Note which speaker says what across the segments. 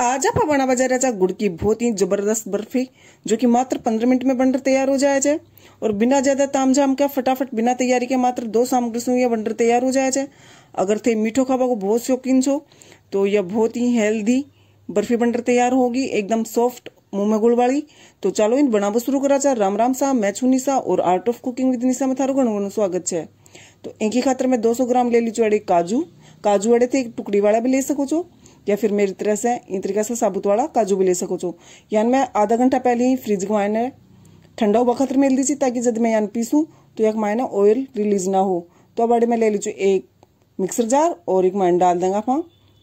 Speaker 1: आज आप बना बाजार जा गुड़ की बहुत ही जबरदस्त बर्फी जो कि मात्र पंद्रह मिनट में बनकर तैयार हो जाए जाए और बिना ज्यादा तामझाम का फटाफट बिना तैयारी के मात्र दो सामग्री से यह बनकर तैयार हो जाए जाए अगर थे मीठो खावा को बहुत शौकीन छो तो यह बहुत ही हेल्दी बर्फी बनकर तैयार होगी एकदम सॉफ्ट मुंह में गुड़ वाली तो चलो इन बनाबो शुरू करा चाहे राम राम सा मैचू निशा और art of cooking with Nisha में थारू घणु स्वागत है तो इनकी खातर में दो ग्राम ले लीजिए काजू काजू अड़े थे एक टुकड़ी वाला भी ले सको छो या फिर मेरी तरह से इन तरीके से साबुत वाला काजू भी ले सको छो यान मैं आधा घंटा पहले ही फ्रिज में मायने ठंडा हुआ खतर मिल दीजिए ताकि जब मैं यान पीसूँ तो एक मायने ऑयल रिलीज ना हो तो अब मैं ले लीजिए एक मिक्सर जार और एक मायने डाल देंगे आप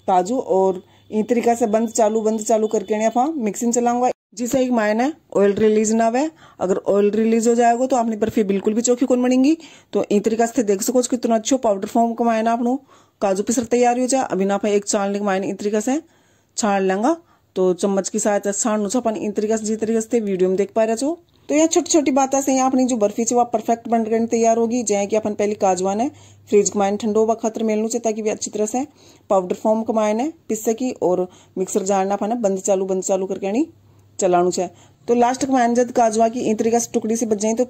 Speaker 1: काजू और इन तरीका से बंद चालू बंद चालू करके आप मिक्सिंग चलाऊंगा जिसे एक मायने ऑयल रिलीज ना हुए अगर ऑयल रिलीज हो जाएगा तो आपने बर्फी बिल्कुल भी चौकी कौन बनेंगी तो इन तरीका से देख सको कितना अच्छा पाउडर फॉर्म का मायना अपनों काजू पिसर तैयार हो जाए अभी ना एक छालने के मायने इन तरीके से छाड़ लेंगे तो चम्मच की सहायता छाड़ू छो अपन इन तरीके से जिस तरीके से वीडियो में देख पा रहे छो तो यहाँ छोटी छोटी बात से यहाँ अपनी जो बर्फी है वह परफेक्ट बनकर तैयार होगी जैसे कि अपन पहले काजवा ने फ्रिज के मायने ठंडो हुआ खतर मेल चाहिए ताकि वे अच्छी तरह से पाउडर फॉर्म का मायने पिस सकी और मिक्सर जाड़ना अपन बंद चालू बंद चालू करके चलाणू है तो लास्ट का मायने जब काजवा की इन तरीके से टुकड़ी से बच जाए तो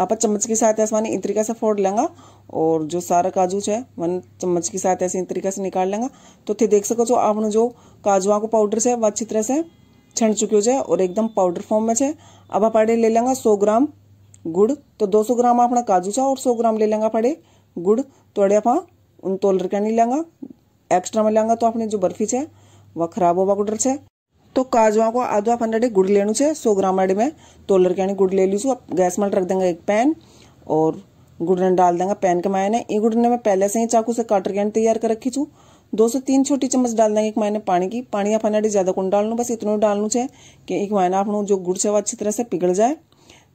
Speaker 1: आप चम्मच के साथ ऐसा इन तरीका से फोड़ लेंगे और जो सारा काजू है वन चम्मच के साथ ऐसे इन तरीका से निकाल लेंगे तो थे देख सको जो आपने जो काजुआ को पाउडर से वह अच्छी तरह से चुके हो जाए और एकदम पाउडर फॉर्म में है अब आप ले लेंगे सौ ग्राम गुड़ तो दो सौ ग्राम अपना काजू छा और सौ ग्राम ले लेंगे पड़े गुड़ तो अड़े आप उन तोल रखा नहीं लेंगे एक्स्ट्रा में लेंगे तो अपने जो बर्फी है वह खराब होगा गुडर से तो काजवा को आधो आप हंड्रेड गुड़ ले है सौ ग्राम आड़ी में तोलर के यानी गुड़ ले लीजिए आप गैस में रख देंगे एक पैन और गुड़न डाल देंगे पैन के मायने ये गुड़ने में पहले से ही चाकू से काटर के यानी तैयार कर रखी छू दो से तीन छोटी चम्मच डाल देंगे एक मायने पानी की पानी आप हंड्रेड ज्यादा कौन डालू बस इतना डालू है कि एक मायने आप जो गुड़ सेवा अच्छी तरह से पिघल जाए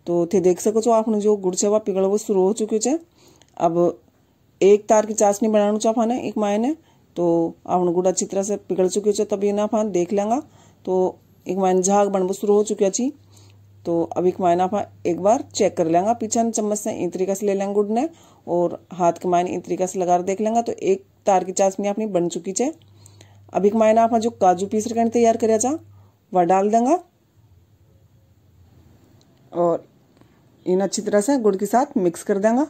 Speaker 1: तो थे देख सको छो आप जो गुड़ सेवा पिघल वो शुरू हो चुकी है अब एक तार की चाशनी बनाना चाहना एक मायने तो आप गुड़ अच्छी तरह से पिघल चुकी है तभी ना आप देख लेंगे तो एक मायन झाग बनबो शुरू हो चुका ची तो अब एक मायन आप एक बार चेक कर लेंगे पीछे चम्मच से इन तरीका से ले लेंगे गुड ने और हाथ के मायने इन तरीका से लगा देख लेंगे तो एक तार की चाशनी अपनी बन चुकी है अब एक मायने आप जो काजू पीस रखने तैयार कराया जा वह डाल देंगे और इन अच्छी तरह से गुड़ के साथ मिक्स कर देंगे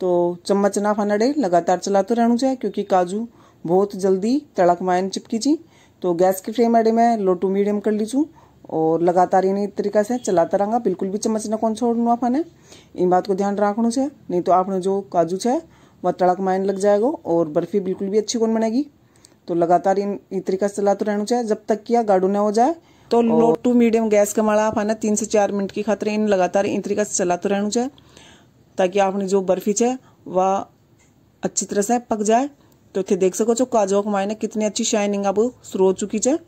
Speaker 1: तो चम्मच ना फाना डे लगातार चलाते रहना चाहिए क्योंकि काजू बहुत जल्दी तड़क मायन चिपकी जी तो गैस की फ्लेम एडे मैं लो टू मीडियम कर लीजूँ और लगातार इन तरीका से चलाता रहूँगा बिल्कुल भी चम्मच ने कौन छोड़ छोड़ना आपने इन बात को ध्यान रखना है नहीं तो आपने जो काजू है वह तड़क मायन लग जाएगा और बर्फी बिल्कुल भी अच्छी कौन बनेगी तो लगातार इन इस तरीका से चलाते रहना चाहिए जब तक किया गाड़ू ना हो जाए तो, तो लो टू मीडियम गैस का माड़ा आप तीन से चार मिनट की खातर इन लगातार इन तरीका से चलाते रहना चाहिए ताकि आपने जो बर्फी है वह अच्छी तरह से पक जाए तो इतने देख सको काजू का मायने कितनी अच्छी शाइनिंग अब शुरू हो चुकी है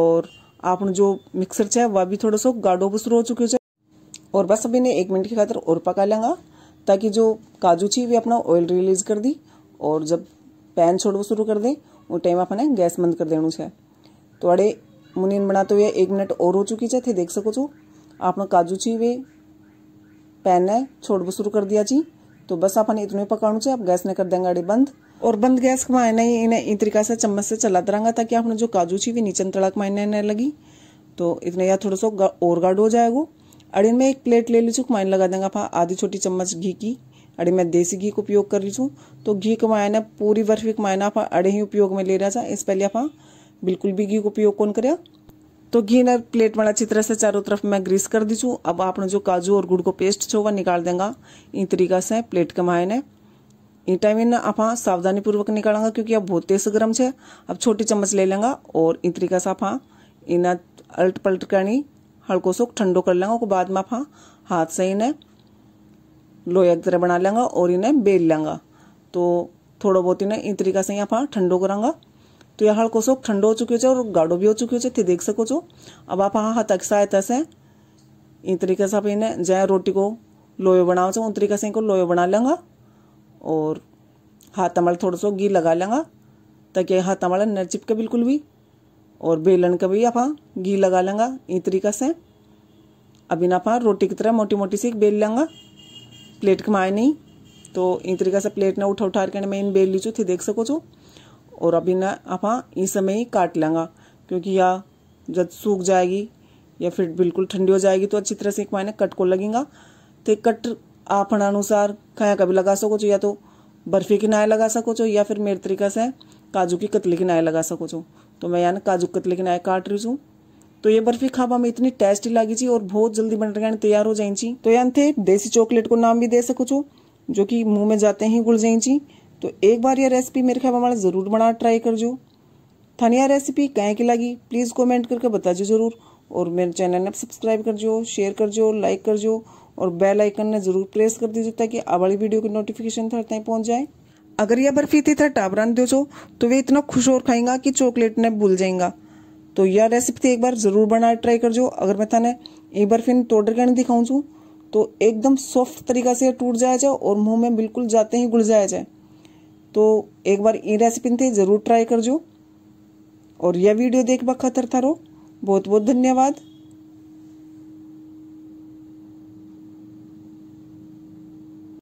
Speaker 1: और आप जो मिक्सर चाहे वह भी थोड़ा सो गाढ़ो भी शुरू हो चुके है और बस अभी ने एक मिनट की खातर और पका लेंगे ताकि जो काजू थी वे अपना ऑयल रिलीज कर दी और जब पैन छोड़ो शुरू कर दें वो टाइम अपने गैस बंद कर देना है तो अड़े मुनीन बनाते तो हुए एक मिनट और हो चुकी है थे देख सको छो आपने काजू छी वे पैन ने छोड़बो शुरू कर दिया जी तो बस अपने इतने पकाणु है आप गैस ने कर देंगे अड़े बंद और बंद गैस मायने ही इन्हें इन तरीका से चम्मच से चला दरांगा ताकि आपने जो काजू छी भी नीचे तड़क मायने न लगी तो इतने या थोड़ा सा और गाढ़ हो जाएगा अड़ी में एक प्लेट ले लीछू मायने लगा देंगे आप आधी छोटी चम्मच घी की अड़ी मैं देसी घी का उपयोग कर लीजू तो घी को मायने पूरी बर्फी का मायने आप अड़े ही उपयोग में ले रहा था इस पहले आप बिल्कुल भी घी का उपयोग कौन करे तो घी ने प्लेट वाला अच्छी तरह से चारों तरफ मैं ग्रीस कर दीजूँ अब आपने जो काजू और गुड़ को पेस्ट छो वह निकाल देंगे इन तरीका से प्लेट के मायने इन टाइम ना आप सावधानी पूर्वक निकालेंगे क्योंकि अब बहुत तेज गर्म है अब छोटी चम्मच ले लेंगे और इन तरीका से आप इन्हें अलट पलट करनी हल्को सो ठंडो कर लेंगे बाद में आप हाथ से इन्हें लोहे की तरह बना लेंगे और इन्हें बेल लेंगे तो थोड़ा बहुत इन्हें इन तरीका से आप ठंडो करेंगे तो यह हल्को सो ठंडो हो चुकी और गाढ़ो भी हो चुकी हो थे तो देख सको जो अब आप हाथ की सहायता से इन तरीके से आप इन्हें जय रोटी को लोहे बनाओ उन तरीके से इनको लोहे बना लेंगे और हाथ अमल थोड़ा सा घी लगा लेंगा ताकि हाथ अमल न चिपके बिल्कुल भी और बेलन का भी आप घी लगा लेंगा इस तरीका से अब इन आप रोटी की तरह मोटी मोटी सी बेल लेंगे प्लेट कमाए नहीं तो इन तरीका से प्लेट ने उठा उठा करके मैं इन बेल लीचू थी देख सको छो और अभी ना आप इस समय ही काट लेंगा क्योंकि यह जब सूख जाएगी या फिर बिल्कुल ठंडी हो जाएगी तो अच्छी तरह से एक मायने कट को लगेगा तो कट આપણા अनुसार કયા कभी लगा सको છો या तो बर्फी की नाय लगा सको છો या फिर मेरे તરીકા से काजू की कतली की नाय लगा सको છો तो मैं યાને काजू कतली की नाय काट रही हूँ तो ये बर्फी खाबा में इतनी टेस्टी लगी थी और बहुत जल्दी बन रही तैयार हो जाए तो यान थे देसी चॉकलेट को नाम भी दे सको छो जो कि मुंह में जाते ही गुड़ जाए तो एक बार यह रेसिपी मेरे ख्याल में ज़रूर बना ट्राई कर जो थानिया रेसिपी कहें की लगी प्लीज़ कॉमेंट करके बता जो ज़रूर और मेरे चैनल ने सब्सक्राइब कर जो शेयर कर जो लाइक कर जो और बेल आइकन ने जरूर प्रेस कर दीजिए ताकि अब वाली वीडियो की नोटिफिकेशन थर तक पहुंच जाए अगर यह बर्फी थी था टाबरान दो जो तो वे इतना खुश और खाएंगा कि चॉकलेट ने भूल जाएगा तो यह रेसिपी थी एक बार जरूर बना ट्राई कर जो अगर मैं थाने एक बर्फी तोड़ कर दिखाऊँ जो तो एकदम सॉफ्ट तरीका से टूट जाया जाए और मुंह में बिल्कुल जाते ही गुड़ जाया जाए तो एक बार ये रेसिपी थी ज़रूर ट्राई कर जो और यह वीडियो देख बा खतर थारो बहुत बहुत धन्यवाद